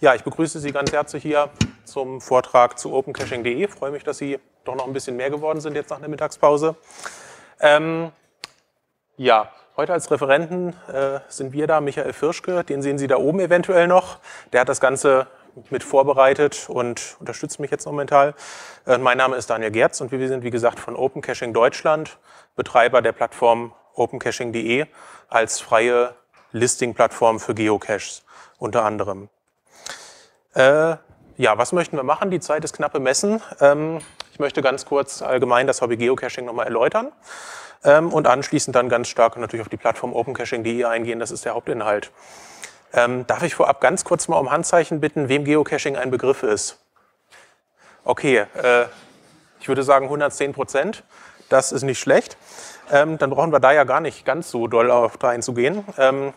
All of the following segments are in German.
Ja, ich begrüße Sie ganz herzlich hier zum Vortrag zu opencaching.de. Ich freue mich, dass Sie doch noch ein bisschen mehr geworden sind jetzt nach der Mittagspause. Ähm, ja, heute als Referenten äh, sind wir da, Michael Firschke, den sehen Sie da oben eventuell noch. Der hat das Ganze mit vorbereitet und unterstützt mich jetzt momentan. Äh, mein Name ist Daniel Gerz und wir sind, wie gesagt, von Opencaching Deutschland, Betreiber der Plattform opencaching.de als freie Listing-Plattform für Geocaches unter anderem. Äh, ja, was möchten wir machen? Die Zeit ist knapp bemessen. Ähm, ich möchte ganz kurz allgemein das Hobby Geocaching nochmal erläutern ähm, und anschließend dann ganz stark natürlich auf die Plattform opencaching.de eingehen. Das ist der Hauptinhalt. Ähm, darf ich vorab ganz kurz mal um Handzeichen bitten, wem Geocaching ein Begriff ist? Okay, äh, ich würde sagen 110 Prozent. Das ist nicht schlecht. Ähm, dann brauchen wir da ja gar nicht ganz so doll auf reinzugehen. Ähm,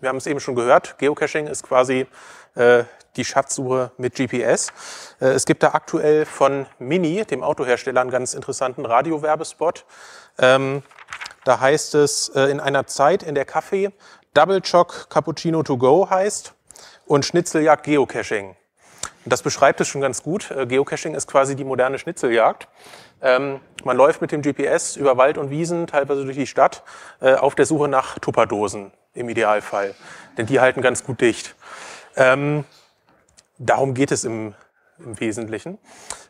wir haben es eben schon gehört, Geocaching ist quasi äh, die Schatzsuche mit GPS. Äh, es gibt da aktuell von Mini, dem Autohersteller, einen ganz interessanten Radiowerbespot. Ähm, da heißt es äh, in einer Zeit, in der Kaffee Double Choc Cappuccino to go heißt und Schnitzeljagd Geocaching. Das beschreibt es schon ganz gut. Äh, Geocaching ist quasi die moderne Schnitzeljagd. Ähm, man läuft mit dem GPS über Wald und Wiesen, teilweise durch die Stadt, auf der Suche nach Tupperdosen im Idealfall. Denn die halten ganz gut dicht. Ähm, darum geht es im, im Wesentlichen.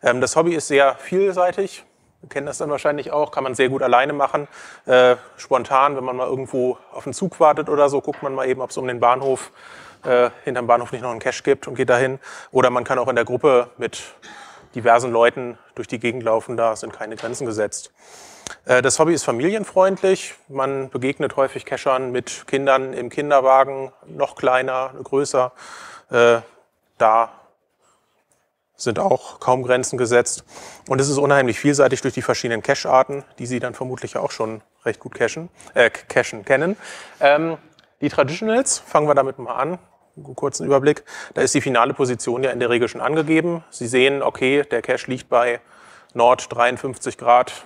Ähm, das Hobby ist sehr vielseitig. Wir kennen das dann wahrscheinlich auch, kann man sehr gut alleine machen. Äh, spontan, wenn man mal irgendwo auf den Zug wartet oder so, guckt man mal eben, ob es um den Bahnhof, äh, hinterm Bahnhof nicht noch einen Cash gibt und geht dahin. Oder man kann auch in der Gruppe mit diversen Leuten durch die Gegend laufen, da sind keine Grenzen gesetzt. Äh, das Hobby ist familienfreundlich. Man begegnet häufig Cachern mit Kindern im Kinderwagen, noch kleiner, größer. Äh, da sind auch kaum Grenzen gesetzt. Und es ist unheimlich vielseitig durch die verschiedenen Cache-Arten, die Sie dann vermutlich auch schon recht gut cachen, äh, cachen kennen. Ähm, die Traditionals, fangen wir damit mal an, einen kurzen Überblick. Da ist die finale Position ja in der Regel schon angegeben. Sie sehen, okay, der Cache liegt bei Nord 53 Grad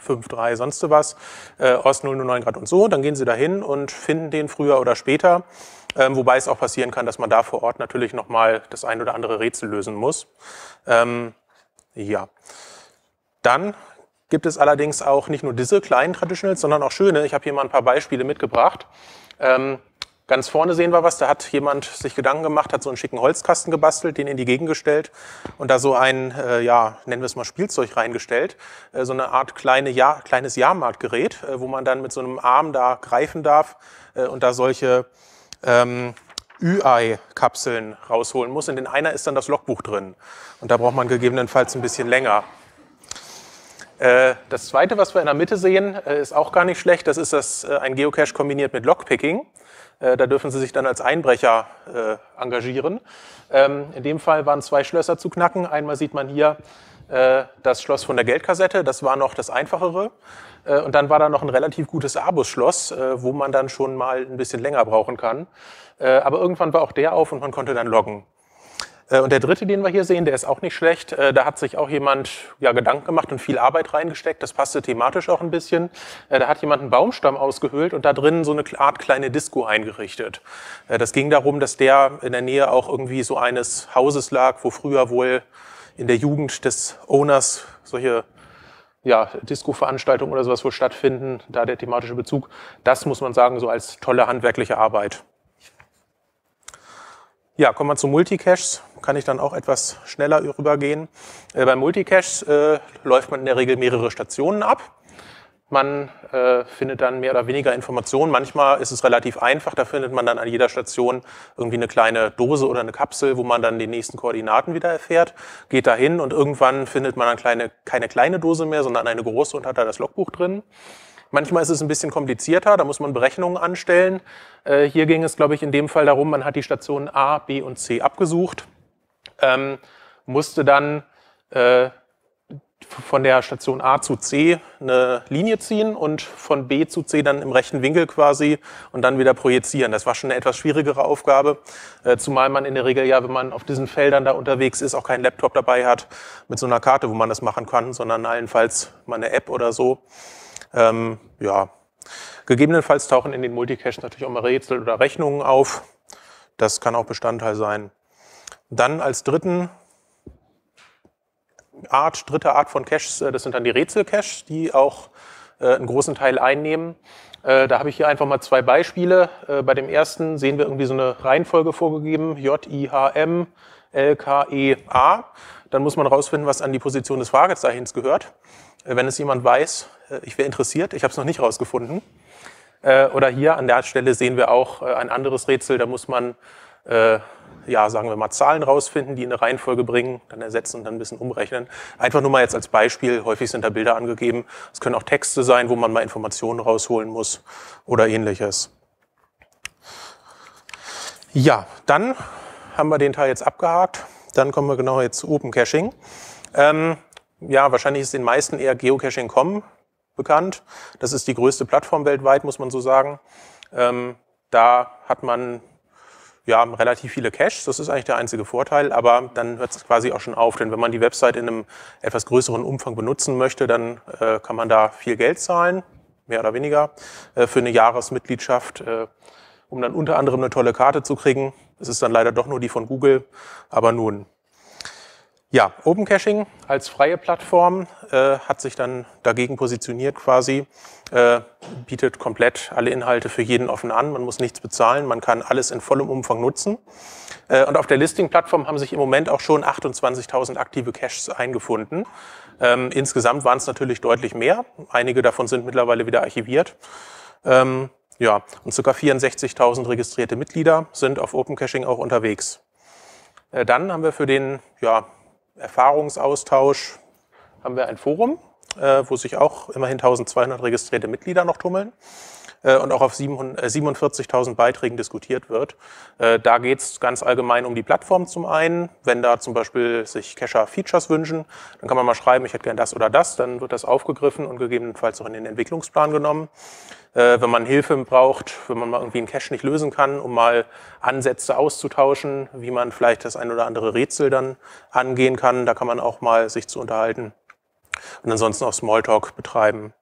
5,3, sonst was, äh, Ost 009 Grad und so, dann gehen sie dahin und finden den früher oder später. Ähm, wobei es auch passieren kann, dass man da vor Ort natürlich nochmal das ein oder andere Rätsel lösen muss. Ähm, ja. Dann gibt es allerdings auch nicht nur diese kleinen Traditionals, sondern auch schöne. Ich habe hier mal ein paar Beispiele mitgebracht. Ähm, Ganz vorne sehen wir was, da hat jemand sich Gedanken gemacht, hat so einen schicken Holzkasten gebastelt, den in die Gegend gestellt und da so ein, äh, ja, nennen wir es mal Spielzeug reingestellt, äh, so eine Art kleine ja kleines Jahrmarktgerät, äh, wo man dann mit so einem Arm da greifen darf äh, und da solche ähm, Ü-Ei-Kapseln rausholen muss. In den einer ist dann das Logbuch drin und da braucht man gegebenenfalls ein bisschen länger. Äh, das zweite, was wir in der Mitte sehen, äh, ist auch gar nicht schlecht. Das ist das, ein Geocache kombiniert mit Lockpicking. Äh, da dürfen sie sich dann als Einbrecher äh, engagieren. Ähm, in dem Fall waren zwei Schlösser zu knacken. Einmal sieht man hier äh, das Schloss von der Geldkassette, das war noch das einfachere. und dann war da noch ein relativ gutes Abus-Schloss, wo man dann schon mal ein bisschen länger brauchen kann. aber irgendwann war auch der auf und man konnte dann loggen. Äh, und der dritte, den wir hier sehen, der ist auch nicht schlecht. Äh, da hat sich auch jemand ja, Gedanken gemacht und viel Arbeit reingesteckt. Das passte thematisch auch ein bisschen. Äh, da hat jemand einen Baumstamm ausgehöhlt und da drin so eine Art kleine Disco eingerichtet. Das ging darum, dass der in der Nähe auch irgendwie so eines Hauses lag, wo früher wohl in der Jugend des Owners solche ja, Disco-Veranstaltungen oder sowas wohl stattfinden, da der thematische Bezug. Das muss man sagen, so als tolle handwerkliche Arbeit. Ja, kommen wir zu Multicaches. Kann ich dann auch etwas schneller rübergehen. Äh, bei Multicaches äh, läuft man in der Regel mehrere Stationen ab. Man äh, findet dann mehr oder weniger Informationen. Manchmal ist es relativ einfach. Da findet man dann an jeder Station irgendwie eine kleine Dose oder eine Kapsel, wo man dann die nächsten Koordinaten wieder erfährt. Geht dahin und irgendwann findet man dann kleine, keine kleine Dose mehr, sondern eine große und hat da das Logbuch drin. Manchmal ist es ein bisschen komplizierter, da muss man Berechnungen anstellen. Äh, hier ging es, glaube ich, in dem Fall darum, man hat die Stationen A, B und C abgesucht, ähm, musste dann äh, von der Station A zu C eine Linie ziehen und von B zu C dann im rechten Winkel quasi und dann wieder projizieren. Das war schon eine etwas schwierigere Aufgabe, äh, zumal man in der Regel ja, wenn man auf diesen Feldern da unterwegs ist, auch keinen Laptop dabei hat mit so einer Karte, wo man das machen kann, sondern allenfalls mal eine App oder so. Ähm, ja. Gegebenenfalls tauchen in den Multicaches natürlich auch mal Rätsel oder Rechnungen auf. Das kann auch Bestandteil sein. Dann als dritten Art, dritte Art von Caches, äh, das sind dann die Rätsel-Caches, die auch äh, einen großen Teil einnehmen. Äh, da habe ich hier einfach mal zwei Beispiele. Bei dem ersten sehen wir irgendwie so eine Reihenfolge vorgegeben. J, I, H, M, L, K, E, A. Dann muss man rausfinden, was an die Position des Fragezeichens gehört wenn es jemand weiß, äh, ich wäre interessiert, ich habe es noch nicht rausgefunden. Äh, oder hier an der Stelle sehen wir auch äh, ein anderes Rätsel, da muss man, ja, sagen wir mal, Zahlen rausfinden, die in eine Reihenfolge bringen, dann ersetzen und dann ein bisschen umrechnen. Einfach nur mal jetzt als Beispiel, häufig sind da Bilder angegeben, es können auch Texte sein, wo man mal Informationen rausholen muss oder ähnliches. Ja, dann haben wir den Teil jetzt abgehakt. Dann kommen wir genau jetzt zu Open Caching. Ähm, ja, wahrscheinlich ist den meisten eher Geocaching.com bekannt. Das ist die größte Plattform weltweit, muss man so sagen. Ähm, da hat man ja, relativ viele Caches, das ist eigentlich der einzige Vorteil, aber dann hört es quasi auch schon auf, denn wenn man die Website in einem etwas größeren Umfang benutzen möchte, dann äh, kann man da viel Geld zahlen, mehr oder weniger, äh, für eine Jahresmitgliedschaft, äh, um dann unter anderem eine tolle Karte zu kriegen. Es ist dann leider doch nur die von Google, aber nun, ja, OpenCaching als freie Plattform äh, hat sich dann dagegen positioniert quasi, äh, bietet komplett alle Inhalte für jeden offen an, man muss nichts bezahlen, man kann alles in vollem Umfang nutzen. Äh, und auf der Listing-Plattform haben sich im Moment auch schon 28.000 aktive Caches eingefunden. Ähm, insgesamt waren es natürlich deutlich mehr, einige davon sind mittlerweile wieder archiviert. Ähm, ja, und ca. 64.000 registrierte Mitglieder sind auf OpenCaching auch unterwegs. Äh, dann haben wir für den ja, Erfahrungsaustausch haben wir ein Forum, äh, wo sich auch immerhin 1200 registrierte Mitglieder noch tummeln. Äh, und auch auf 47.000 äh, Beiträgen diskutiert wird. Äh, da geht es ganz allgemein um die Plattform zum einen. Wenn da zum Beispiel sich Cacher Features wünschen, dann kann man mal schreiben, ich hätte gern das oder das, dann wird das aufgegriffen und gegebenenfalls auch in den Entwicklungsplan genommen. Wenn man Hilfe braucht, wenn man mal irgendwie einen Cache nicht lösen kann, um mal Ansätze auszutauschen, wie man vielleicht das ein oder andere Rätsel dann angehen kann, da kann man auch mal sich zu unterhalten und ansonsten auch Smalltalk betreiben.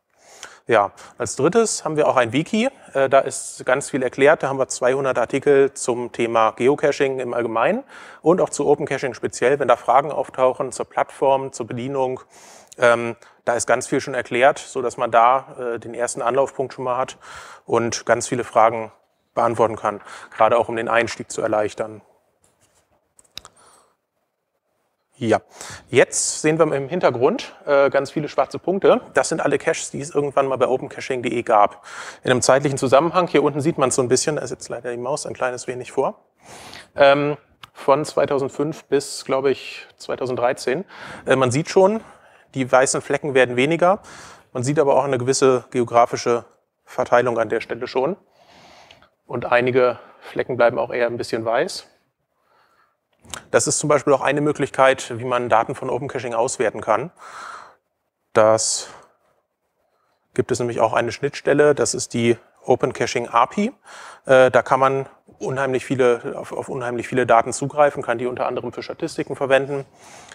Ja, als drittes haben wir auch ein Wiki. Äh, da ist ganz viel erklärt. Da haben wir 200 Artikel zum Thema Geocaching im Allgemeinen und auch zu Open Caching speziell. Wenn da Fragen auftauchen zur Plattform, zur Bedienung, Ähm, da ist ganz viel schon erklärt, so dass man da äh, den ersten Anlaufpunkt schon mal hat und ganz viele Fragen beantworten kann, gerade auch um den Einstieg zu erleichtern. Ja, jetzt sehen wir im Hintergrund äh, ganz viele schwarze Punkte. Das sind alle Caches, die es irgendwann mal bei opencaching.de gab. In einem zeitlichen Zusammenhang, hier unten sieht man es so ein bisschen, da sitzt leider die Maus ein kleines wenig vor. Ähm, von 2005 bis, glaube ich, 2013. Äh, man sieht schon, die weißen Flecken werden weniger. Man sieht aber auch eine gewisse geografische Verteilung an der Stelle schon. Und einige Flecken bleiben auch eher ein bisschen weiß. Das ist zum Beispiel auch eine Möglichkeit, wie man Daten von OpenCaching auswerten kann. Das gibt es nämlich auch eine Schnittstelle, das ist die OpenCaching API. Äh, da kann man unheimlich viele, auf, auf, unheimlich viele Daten zugreifen, kann die unter anderem für Statistiken verwenden.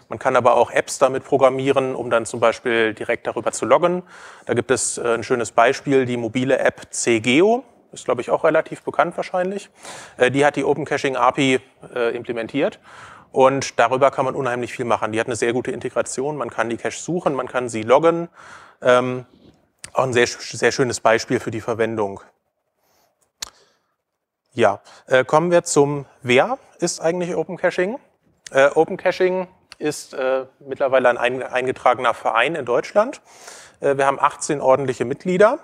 Man kann aber auch Apps damit programmieren, um dann zum Beispiel direkt darüber zu loggen. Da gibt es äh, ein schönes Beispiel, die mobile App CGeo ist glaube ich auch relativ bekannt wahrscheinlich. Äh, die hat die Open Caching API äh, implementiert und darüber kann man unheimlich viel machen. Die hat eine sehr gute Integration. Man kann die Cache suchen, man kann sie loggen. Ähm, auch ein sehr, sehr schönes Beispiel für die Verwendung. Ja, äh, kommen wir zum Wer ist eigentlich Open Caching? Open Caching ist mittlerweile ein eingetragener Verein in Deutschland. wir haben 18 ordentliche Mitglieder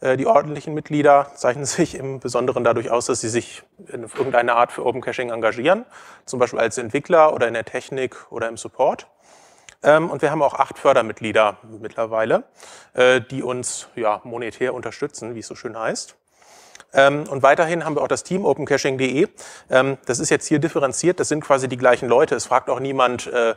äh, die ordentlichen Mitglieder zeichnen sich im Besonderen dadurch aus, dass sie sich in irgendeiner Art für Open Caching engagieren, zum Beispiel als Entwickler oder in der Technik oder im Support. Ähm, und wir haben auch acht Fördermitglieder mittlerweile, äh, die uns ja, monetär unterstützen, wie es so schön heißt. Ähm, und weiterhin haben wir auch das Team opencaching.de. Ähm, das ist jetzt hier differenziert, das sind quasi die gleichen Leute. Es fragt auch niemand, äh,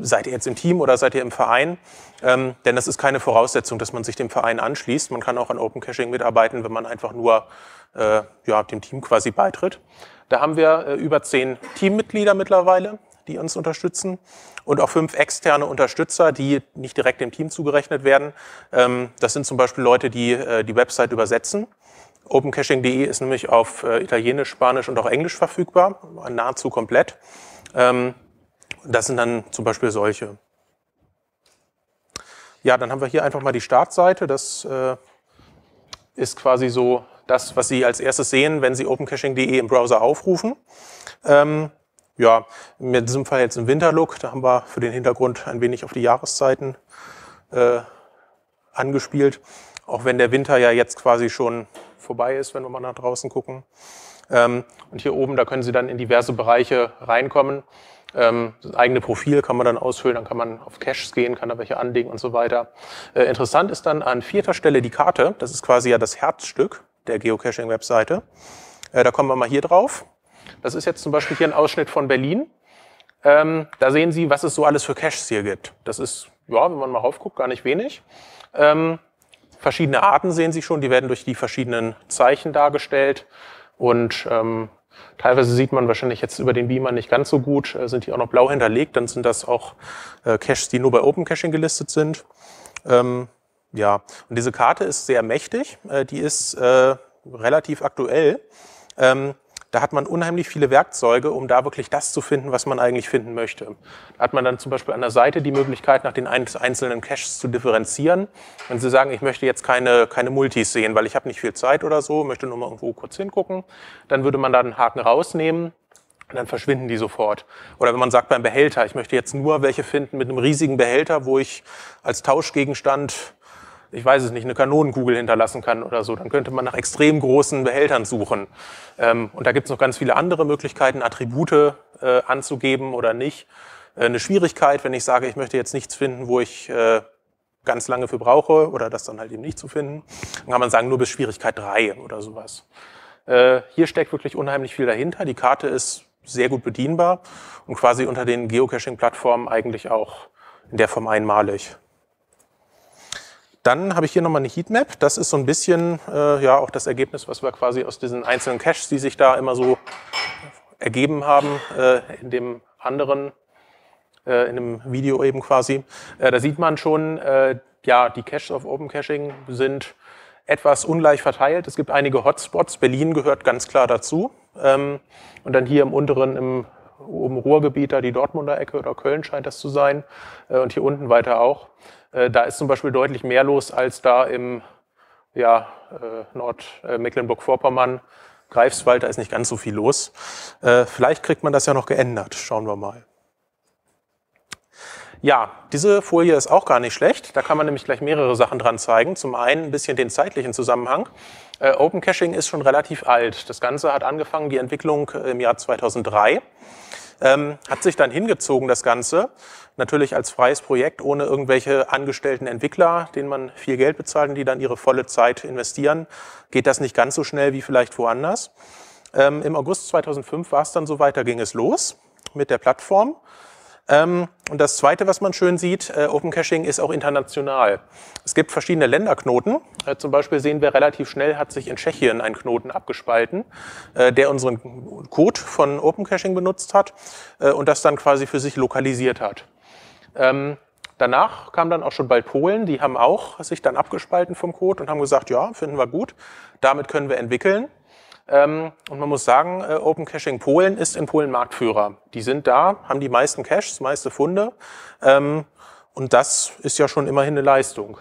seid ihr jetzt im Team oder seid ihr im Verein? Ähm, denn das ist keine Voraussetzung, dass man sich dem Verein anschließt. Man kann auch an Opencaching mitarbeiten, wenn man einfach nur äh, ja, dem Team quasi beitritt. Da haben wir äh, über zehn Teammitglieder mittlerweile, die uns unterstützen und auch fünf externe Unterstützer, die nicht direkt dem Team zugerechnet werden. das sind zum Beispiel Leute, die die Website übersetzen OpenCaching.de ist nämlich auf äh, Italienisch, Spanisch und auch Englisch verfügbar, nahezu komplett. Ähm, das sind dann zum Beispiel solche. Ja, dann haben wir hier einfach mal die Startseite. Das äh, ist quasi so das, was Sie als erstes sehen, wenn Sie OpenCaching.de im Browser aufrufen. Ähm, ja, in diesem Fall jetzt im Winterlook. Da haben wir für den Hintergrund ein wenig auf die Jahreszeiten äh, angespielt. Auch wenn der Winter ja jetzt quasi schon vorbei ist, wenn wir mal nach draußen gucken. Ähm, und hier oben, da können Sie dann in diverse Bereiche reinkommen. Ähm, das eigene Profil kann man dann ausfüllen, dann kann man auf Caches gehen, kann da welche anlegen und so weiter. Äh, interessant ist dann an vierter Stelle die Karte. Das ist quasi ja das Herzstück der Geocaching-Webseite. Äh, da kommen wir mal hier drauf. Das ist jetzt zum Beispiel hier ein Ausschnitt von Berlin. Ähm, da sehen Sie, was es so alles für Caches hier gibt. Das ist, ja, wenn man mal raufguckt, gar nicht wenig. Ähm, verschiedene Arten sehen Sie schon, die werden durch die verschiedenen Zeichen dargestellt. Und ähm, teilweise sieht man wahrscheinlich jetzt über den Beamer nicht ganz so gut, äh, sind die auch noch blau hinterlegt, dann sind das auch äh, Caches, die nur bei Open Caching gelistet sind. Ähm, ja, und diese Karte ist sehr mächtig, äh, die ist äh, relativ aktuell. Ähm, da hat man unheimlich viele Werkzeuge, um da wirklich das zu finden, was man eigentlich finden möchte. Da hat man dann zum Beispiel an der Seite die Möglichkeit, nach den einzelnen Caches zu differenzieren. Wenn Sie sagen, ich möchte jetzt keine, keine Multis sehen, weil ich habe nicht viel Zeit oder so, möchte nur mal irgendwo kurz hingucken, dann würde man da den Haken rausnehmen und dann verschwinden die sofort. Oder wenn man sagt beim Behälter, ich möchte jetzt nur welche finden mit einem riesigen Behälter, wo ich als Tauschgegenstand ich weiß es nicht, eine Kanonenkugel hinterlassen kann oder so. Dann könnte man nach extrem großen Behältern suchen. Ähm, und da gibt es noch ganz viele andere Möglichkeiten, Attribute äh, anzugeben oder nicht. Äh, eine Schwierigkeit, wenn ich sage, ich möchte jetzt nichts finden, wo ich äh, ganz lange für brauche oder das dann halt eben nicht zu finden. Dann kann man sagen, nur bis Schwierigkeit 3 oder sowas. Äh, hier steckt wirklich unheimlich viel dahinter. Die Karte ist sehr gut bedienbar und quasi unter den Geocaching-Plattformen eigentlich auch in der Form einmalig. Dann habe ich hier nochmal eine Heatmap. Das ist so ein bisschen äh, ja auch das Ergebnis, was wir quasi aus diesen einzelnen Caches, die sich da immer so ergeben haben, äh, in dem anderen, äh, in dem Video eben quasi. Äh, da sieht man schon, äh, ja, die Caches auf Open Caching sind etwas ungleich verteilt. Es gibt einige Hotspots. Berlin gehört ganz klar dazu. Ähm, und dann hier im unteren, im oben Ruhrgebiet, da die Dortmunder Ecke oder Köln scheint das zu sein. Äh, und hier unten weiter auch. Äh, da ist zum Beispiel deutlich mehr los als da im ja, äh, Nordmecklenburg-Vorpommern. Äh, Greifswald, da ist nicht ganz so viel los. vielleicht kriegt man das ja noch geändert. Schauen wir mal. Ja, diese Folie ist auch gar nicht schlecht. Da kann man nämlich gleich mehrere Sachen dran zeigen. Zum einen ein bisschen den zeitlichen Zusammenhang. Äh, Open Caching ist schon relativ alt. Das Ganze hat angefangen, die Entwicklung im Jahr 2003. Ähm, hat sich dann hingezogen, das Ganze. Natürlich als freies Projekt, ohne irgendwelche angestellten Entwickler, denen man viel Geld bezahlt und die dann ihre volle Zeit investieren, geht das nicht ganz so schnell wie vielleicht woanders. Ähm, Im August 2005 war es dann so weiter, ging es los mit der Plattform. Ähm, und das Zweite, was man schön sieht, äh, Open Caching ist auch international. Es gibt verschiedene Länderknoten. Äh, zum Beispiel sehen wir relativ schnell, hat sich in Tschechien ein Knoten abgespalten, äh, der unseren Code von Open Caching benutzt hat äh, und das dann quasi für sich lokalisiert hat. Ähm, Danach kam dann auch schon bald Polen, die haben auch sich dann abgespalten vom Code und haben gesagt, ja, finden wir gut, damit können wir entwickeln. Ähm, und man muss sagen, äh, Open Caching Polen ist in Polen Marktführer. Die sind da, haben die meisten Caches, meiste Funde. Ähm, und das ist ja schon immerhin eine Leistung.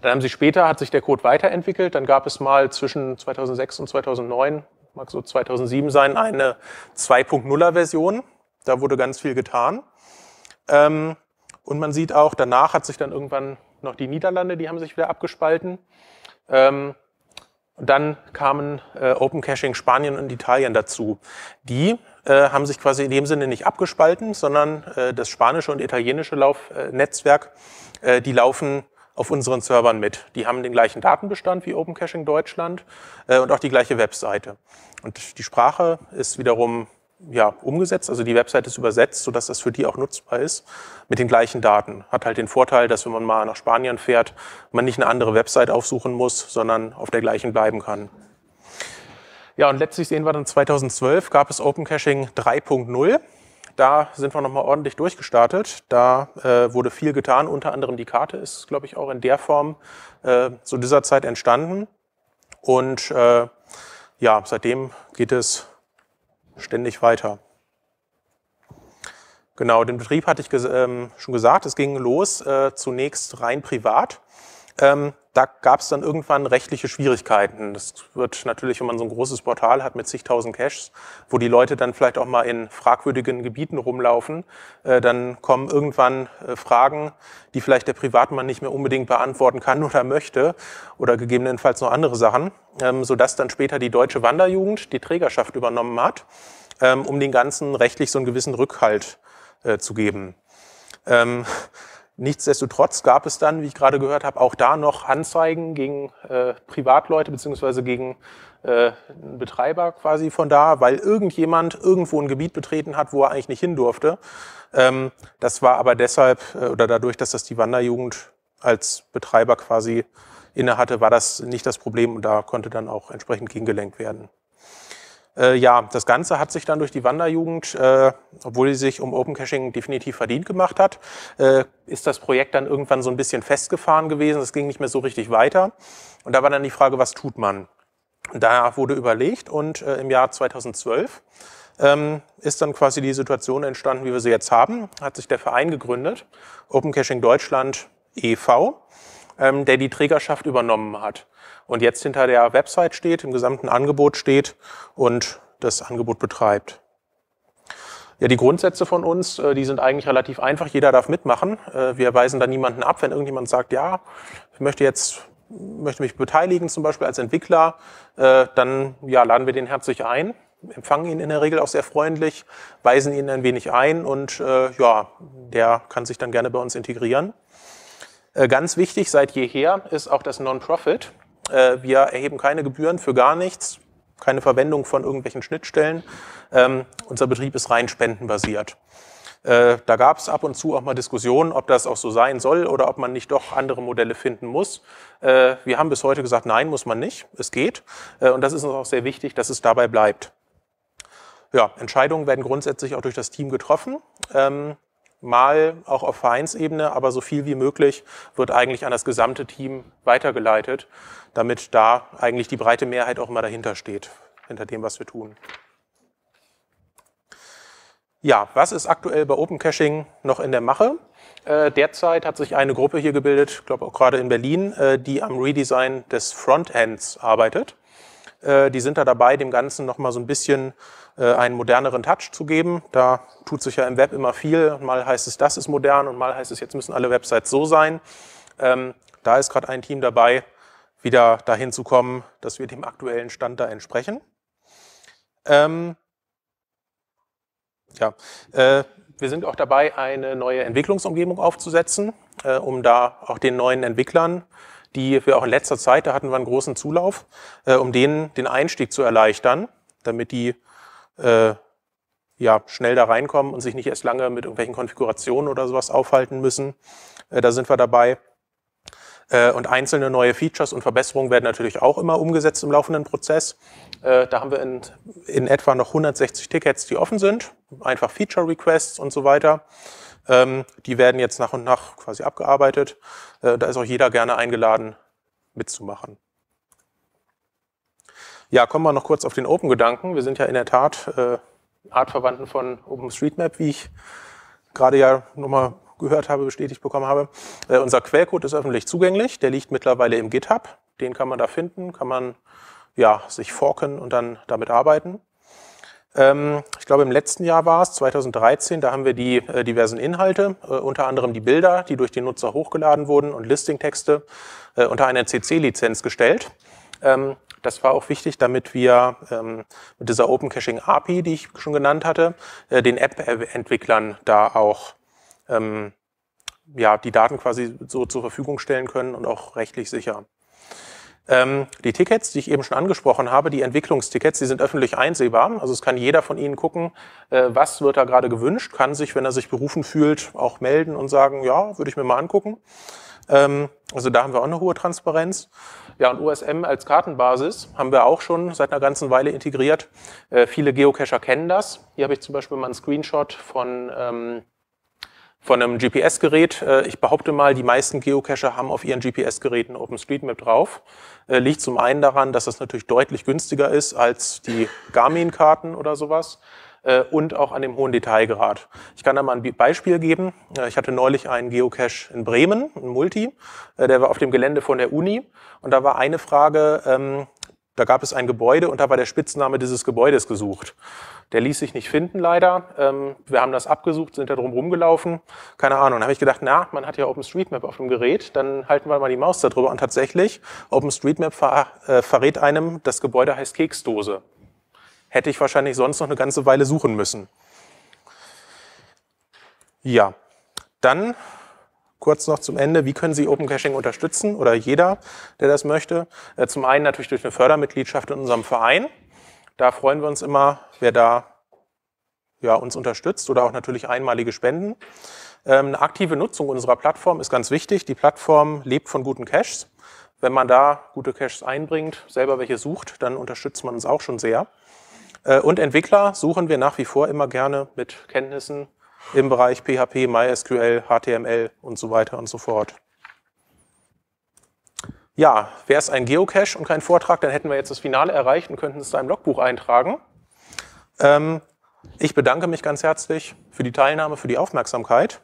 Dann haben sie später, hat sich der Code weiterentwickelt. Dann gab es mal zwischen 2006 und 2009, mag so 2007 sein, eine 2.0er Version. Da wurde ganz viel getan. Ähm, und man sieht auch, danach hat sich dann irgendwann noch die Niederlande, die haben sich wieder abgespalten. Ähm, und dann kamen äh, Open Caching Spanien und Italien dazu. Die äh, haben sich quasi in dem Sinne nicht abgespalten, sondern äh, das spanische und italienische Laufnetzwerk, äh, äh, die laufen auf unseren Servern mit. Die haben den gleichen Datenbestand wie Open Caching Deutschland äh, und auch die gleiche Webseite. Und die Sprache ist wiederum ja, umgesetzt. Also die Website ist übersetzt, sodass das für die auch nutzbar ist, mit den gleichen Daten. Hat halt den Vorteil, dass wenn man mal nach Spanien fährt, man nicht eine andere Website aufsuchen muss, sondern auf der gleichen bleiben kann. Ja, und letztlich sehen wir dann 2012 gab es Open Caching 3.0. Da sind wir nochmal ordentlich durchgestartet. Da äh, wurde viel getan, unter anderem die Karte ist, glaube ich, auch in der Form äh, zu dieser Zeit entstanden. Und äh, ja, seitdem geht es ständig weiter. Genau, den Betrieb hatte ich ges ähm, schon gesagt, es ging los äh, zunächst rein privat. Ähm, da gab es dann irgendwann rechtliche Schwierigkeiten. Das wird natürlich, wenn man so ein großes Portal hat mit zigtausend Caches, wo die Leute dann vielleicht auch mal in fragwürdigen Gebieten rumlaufen, äh, dann kommen irgendwann äh, Fragen, die vielleicht der Privatmann nicht mehr unbedingt beantworten kann oder möchte oder gegebenenfalls noch andere Sachen, ähm, sodass dann später die Deutsche Wanderjugend die Trägerschaft übernommen hat, ähm, um den ganzen rechtlich so einen gewissen Rückhalt äh, zu geben. Ähm, Nichtsdestotrotz gab es dann, wie ich gerade gehört habe, auch da noch Anzeigen gegen äh, Privatleute beziehungsweise gegen äh, einen Betreiber quasi von da, weil irgendjemand irgendwo ein Gebiet betreten hat, wo er eigentlich nicht hin durfte. Ähm, das war aber deshalb äh, oder dadurch, dass das die Wanderjugend als Betreiber quasi inne hatte, war das nicht das Problem und da konnte dann auch entsprechend gegengelenkt werden. Äh, ja, das Ganze hat sich dann durch die Wanderjugend, äh, obwohl sie sich um Open Caching definitiv verdient gemacht hat, äh, ist das Projekt dann irgendwann so ein bisschen festgefahren gewesen. Es ging nicht mehr so richtig weiter. Und da war dann die Frage, was tut man? Da wurde überlegt und äh, im Jahr 2012 ähm, ist dann quasi die Situation entstanden, wie wir sie jetzt haben, hat sich der Verein gegründet, Open Caching Deutschland e.V., ähm, der die Trägerschaft übernommen hat und jetzt hinter der Website steht, im gesamten Angebot steht und das Angebot betreibt. Ja, die Grundsätze von uns, äh, die sind eigentlich relativ einfach. Jeder darf mitmachen. Äh, wir weisen da niemanden ab, wenn irgendjemand sagt, ja, ich möchte jetzt möchte mich beteiligen, zum Beispiel als Entwickler, äh, dann ja, laden wir den herzlich ein, empfangen ihn in der Regel auch sehr freundlich, weisen ihn ein wenig ein und ja, der kann sich dann gerne bei uns integrieren. Ganz wichtig seit jeher ist auch das Non-Profit. Äh, wir erheben keine Gebühren für gar nichts, keine Verwendung von irgendwelchen Schnittstellen. Ähm, unser Betrieb ist rein spendenbasiert. Äh, da gab es ab und zu auch mal Diskussionen, ob das auch so sein soll oder ob man nicht doch andere Modelle finden muss. Äh, wir haben bis heute gesagt, nein, muss man nicht. Es geht. und das ist uns auch sehr wichtig, dass es dabei bleibt. Ja, Entscheidungen werden grundsätzlich auch durch das Team getroffen. Ähm, mal auch auf Vereinsebene, aber so viel wie möglich wird eigentlich an das gesamte Team weitergeleitet, damit da eigentlich die breite Mehrheit auch immer dahinter steht, hinter dem, was wir tun. Ja, was ist aktuell bei Open Caching noch in der Mache? Äh, derzeit hat sich eine Gruppe hier gebildet, ich glaube auch gerade in Berlin, äh, die am Redesign des Frontends arbeitet. Äh, die sind da dabei, dem Ganzen nochmal so ein bisschen äh, einen moderneren Touch zu geben. Da tut sich ja im Web immer viel. Mal heißt es, das ist modern und mal heißt es, jetzt müssen alle Websites so sein. Ähm, da ist gerade ein Team dabei, wieder dahin zu kommen, dass wir dem aktuellen Stand da entsprechen. Ähm, ja, äh, wir sind auch dabei, eine neue Entwicklungsumgebung aufzusetzen, um da auch den neuen Entwicklern die wir auch in letzter Zeit, da hatten wir einen großen Zulauf, äh, um denen den Einstieg zu erleichtern, damit die äh, ja, schnell da reinkommen und sich nicht erst lange mit irgendwelchen Konfigurationen oder sowas aufhalten müssen. Äh, da sind wir dabei. Äh, und einzelne neue Features und Verbesserungen werden natürlich auch immer umgesetzt im laufenden Prozess. Äh, da haben wir in, in etwa noch 160 Tickets, die offen sind, einfach Feature-Requests und so weiter. Ähm, die werden jetzt nach und nach quasi abgearbeitet. Äh, da ist auch jeder gerne eingeladen, mitzumachen. Ja, kommen wir noch kurz auf den Open-Gedanken. Wir sind ja in der Tat äh, Artverwandten von OpenStreetMap, wie ich gerade ja nochmal gehört habe, bestätigt bekommen habe. Äh, unser Quellcode ist öffentlich zugänglich, der liegt mittlerweile im GitHub. Den kann man da finden, kann man ja, sich forken und dann damit arbeiten. Ähm, ich glaube, im letzten Jahr war es, 2013, da haben wir die äh, diversen Inhalte, äh, unter anderem die Bilder, die durch den Nutzer hochgeladen wurden und Listingtexte äh, unter einer CC-Lizenz gestellt. Ähm, das war auch wichtig, damit wir ähm, mit dieser Open Caching API, die ich schon genannt hatte, den App-Entwicklern da auch ja, die Daten quasi so zur Verfügung stellen können und auch rechtlich sicher. Ähm, die Tickets, die ich eben schon angesprochen habe, die Entwicklungstickets, die sind öffentlich einsehbar. Also es kann jeder von Ihnen gucken, äh, was wird da gerade gewünscht, kann sich, wenn er sich berufen fühlt, auch melden und sagen, ja, würde ich mir mal angucken. Ähm, also da haben wir auch eine hohe Transparenz. Ja, und USM als Kartenbasis haben wir auch schon seit einer ganzen Weile integriert. Äh, viele Geocacher kennen das. Hier habe ich zum Beispiel mal einen Screenshot von ähm, von einem GPS-Gerät. Äh, ich behaupte mal, die meisten Geocacher haben auf ihren GPS-Geräten OpenStreetMap drauf. Äh, liegt zum einen daran, dass das natürlich deutlich günstiger ist als die Garmin-Karten oder sowas äh, und auch an dem hohen Detailgrad. Ich kann da mal ein Beispiel geben. Ich hatte neulich einen Geocache in Bremen, ein Multi, der war auf dem Gelände von der Uni und da war eine Frage, ähm, da gab es ein Gebäude und da war der Spitzname dieses Gebäudes gesucht. Der ließ sich nicht finden, leider. Ähm, wir haben das abgesucht, sind da drum rumgelaufen. Keine Ahnung. Da habe ich gedacht, na, man hat ja OpenStreetMap auf dem Gerät, dann halten wir mal die Maus darüber. Und tatsächlich, OpenStreetMap ver äh, verrät einem, das Gebäude heißt Keksdose. Hätte ich wahrscheinlich sonst noch eine ganze Weile suchen müssen. Ja, dann kurz noch zum Ende, wie können Sie Open Caching unterstützen oder jeder, der das möchte? Äh, zum einen natürlich durch eine Fördermitgliedschaft in unserem Verein. Da freuen wir uns immer, wer da ja, uns unterstützt oder auch natürlich einmalige Spenden. Ähm, eine aktive Nutzung unserer Plattform ist ganz wichtig. Die Plattform lebt von guten Caches. Wenn man da gute Caches einbringt, selber welche sucht, dann unterstützt man uns auch schon sehr. Äh, und Entwickler suchen wir nach wie vor immer gerne mit Kenntnissen im Bereich PHP, MySQL, HTML und so weiter und so fort. Ja, wäre es ein Geocache und kein Vortrag, dann hätten wir jetzt das Finale erreicht und könnten es da im Logbuch eintragen. Ähm, ich bedanke mich ganz herzlich für die Teilnahme, für die Aufmerksamkeit.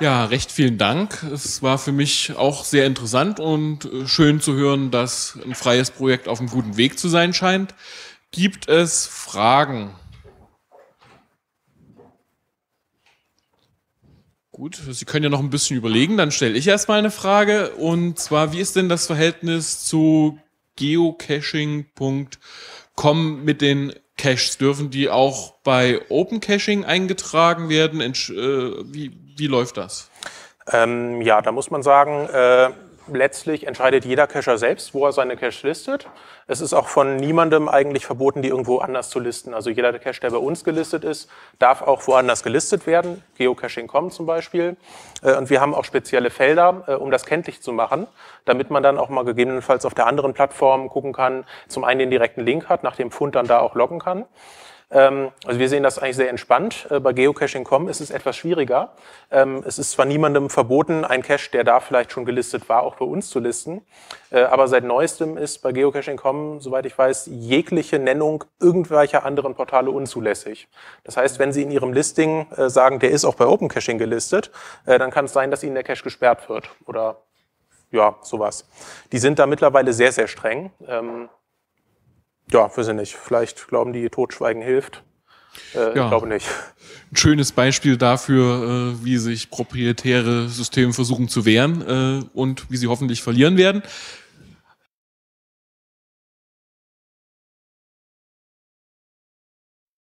Ja, recht vielen Dank. Es war für mich auch sehr interessant und äh, schön zu hören, dass ein freies Projekt auf einem guten Weg zu sein scheint. Gibt es Fragen? Gut, Sie können ja noch ein bisschen überlegen, dann stelle ich erstmal eine Frage. Und zwar, wie ist denn das Verhältnis zu geocaching.com mit den Caches? Dürfen die auch bei Open Caching eingetragen werden? Äh, wie, wie läuft das? Ähm, ja, da muss man sagen, äh, letztlich entscheidet jeder Cacher selbst, wo er seine Cache listet. Es ist auch von niemandem eigentlich verboten, die irgendwo anders zu listen. Also jeder Cache, der bei uns gelistet ist, darf auch woanders gelistet werden. Geocaching.com zum Beispiel. Äh, und wir haben auch spezielle Felder, äh, um das kenntlich zu machen, damit man dann auch mal gegebenenfalls auf der anderen Plattform gucken kann, zum einen den direkten Link hat, nach dem Fund dann da auch loggen kann. Ähm, also wir sehen das eigentlich sehr entspannt. Äh, bei Geocaching.com ist es etwas schwieriger. Ähm, es ist zwar niemandem verboten, einen Cache, der da vielleicht schon gelistet war, auch bei uns zu listen. Äh, aber seit neuestem ist bei Geocaching.com, soweit ich weiß, jegliche Nennung irgendwelcher anderen Portale unzulässig. Das heißt, wenn Sie in Ihrem Listing äh, sagen, der ist auch bei OpenCaching gelistet, dann kann es sein, dass Ihnen der Cache gesperrt wird oder ja, sowas. Die sind da mittlerweile sehr, sehr streng. Ähm, ja, weiß ich nicht. Vielleicht glauben die, Totschweigen hilft. Äh, ja. Ich glaube nicht. Ein schönes Beispiel dafür, äh, wie sich proprietäre Systeme versuchen zu wehren äh, und wie sie hoffentlich verlieren werden.